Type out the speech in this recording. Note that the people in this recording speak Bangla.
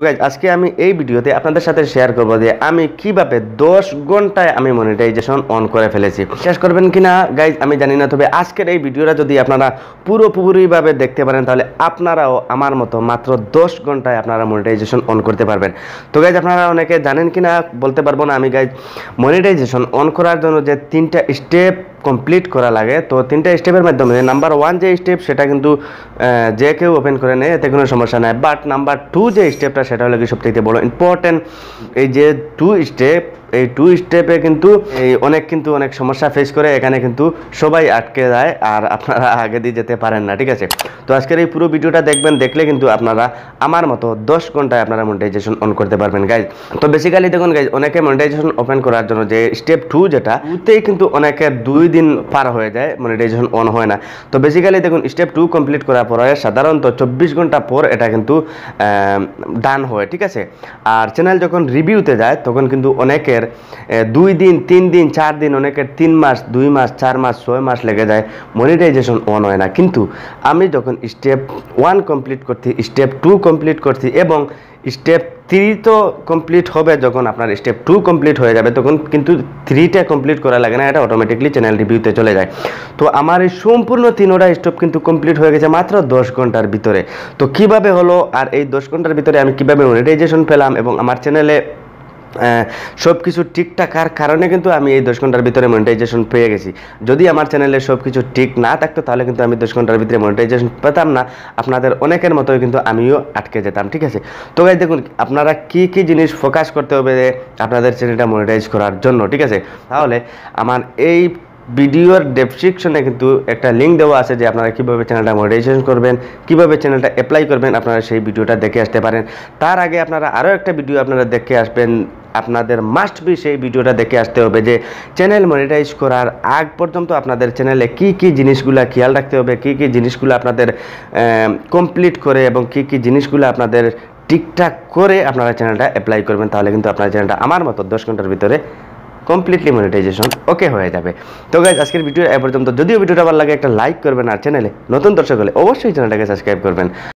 তো গাইজ আজকে আমি এই ভিডিওতে আপনাদের সাথে শেয়ার করবো যে আমি কিভাবে দশ ঘন্টায় আমি মনিটাইজেশন অন করে ফেলেছি শেষ করবেন কি না গাইজ আমি জানি না তবে আজকের এই ভিডিওটা যদি আপনারা পুরোপুরিভাবে দেখতে পারেন তাহলে আপনারাও আমার মতো মাত্র দশ ঘন্টায় আপনারা মনিটাইজেশন অন করতে পারবেন তো গাইজ আপনারা অনেকে জানেন কি না বলতে পারবো না আমি গাইজ মনিটাইজেশন অন করার জন্য যে তিনটা স্টেপ কমপ্লিট করা লাগে তো তিনটা স্টেপের মাধ্যমে নাম্বার ওয়ান যে স্টেপ সেটা কিন্তু যে কেউ ওপেন করে নেয় এতে কোনো সমস্যা নাই বাট নাম্বার টু যে স্টেপটা সেটা হলো কি সবথেকে বড় ইম্পর্টেন্ট এই যে টু স্টেপ এই টু স্টেপে কিন্তু এই অনেক কিন্তু অনেক সমস্যা ফেস করে এখানে কিন্তু সবাই আটকে যায় আর আপনারা আগে দিয়ে যেতে পারেন না ঠিক আছে তো আজকের এই পুরো ভিডিওটা দেখবেন দেখলে কিন্তু আপনারা আমার মতো দশ ঘন্টায় আপনারা মনিটাইজেশন অন করতে পারবেন গাইজ তো বেসিক্যালি দেখুন গাইজ অনেকে মনিটাইজেশন ওপেন করার জন্য যে স্টেপ টু যেটা ওতেই কিন্তু অনেকের দুই দিন পার হয়ে যায় মনিটাইজেশন অন হয় না তো বেসিক্যালি দেখুন স্টেপ টু কমপ্লিট করার পরে সাধারণত চব্বিশ ঘন্টা পর এটা কিন্তু ডান হয় ঠিক আছে আর চ্যানেল যখন রিভিউতে যায় তখন কিন্তু অনেকের দুই দিন তিন দিন চার দিন অনেকের তিন মাস দুই মাস চার মাস ছয় মাস লেগে যায় মনিটাইজেশন অন হয় না কিন্তু আমি যখন স্টেপ ওয়ান কমপ্লিট করছি স্টেপ টু কমপ্লিট করছি এবং স্টেপ থ্রি তো কমপ্লিট হবে যখন আপনার স্টেপ টু কমপ্লিট হয়ে যাবে তখন কিন্তু থ্রিটা কমপ্লিট করা লাগে না এটা অটোমেটিকলি চ্যানেল রিভিউতে চলে যায় তো আমার এই সম্পূর্ণ তিনোটা স্টেপ কিন্তু কমপ্লিট হয়ে গেছে মাত্র দশ ঘন্টার ভিতরে তো কিভাবে হলো আর এই দশ ঘন্টার ভিতরে আমি কিভাবে মনিটাইজেশন পেলাম এবং আমার চ্যানেলে সব কিছু ঠিক থাকার কারণে কিন্তু আমি এই দশ ঘন্টার ভিতরে মনিটাইজেশন পেয়ে গেছি যদি আমার চ্যানেলে সব কিছু ঠিক না থাকতো তাহলে কিন্তু আমি দশ ঘন্টার ভিতরে মনিটাইজেশন পেতাম না আপনাদের অনেকের মতোই কিন্তু আমিও আটকে যেতাম ঠিক আছে তো গাই দেখুন আপনারা কি কি জিনিস ফোকাস করতে হবে আপনাদের চ্যানেলটা মনিটাইজ করার জন্য ঠিক আছে তাহলে আমার এই ভিডিওর ডেসক্রিপশনে কিন্তু একটা লিঙ্ক দেওয়া আছে যে আপনারা কীভাবে চ্যানেলটা মনিটাইজেশন করবেন কীভাবে চ্যানেলটা অ্যাপ্লাই করবেন আপনারা সেই ভিডিওটা দেখে আসতে পারেন তার আগে আপনারা আরও একটা ভিডিও আপনারা দেখে আসবেন আপনাদের মাস্ট বি সেই ভিডিওটা দেখে আসতে হবে যে চ্যানেল মনিটাইজ করার আগ পর্যন্ত আপনাদের চ্যানেলে কি কি জিনিসগুলো খেয়াল রাখতে হবে কি কি জিনিসগুলো আপনাদের কমপ্লিট করে এবং কি কি জিনিসগুলো আপনাদের ঠিকঠাক করে আপনারা চ্যানেলটা অ্যাপ্লাই করবেন তাহলে কিন্তু আপনার চ্যানেলটা আমার মতো দশ ঘন্টার ভিতরে কমপ্লিটলি মনিটাইজেশন ওকে হয়ে যাবে তো গাইজ আজকের ভিডিও এ পর্যন্ত যদিও ভিডিওটা ভালো লাগে একটা লাইক করবেন আর চ্যানেলে নতুন দর্শক হলে অবশ্যই চ্যানেলটাকে সাবস্ক্রাইব করবেন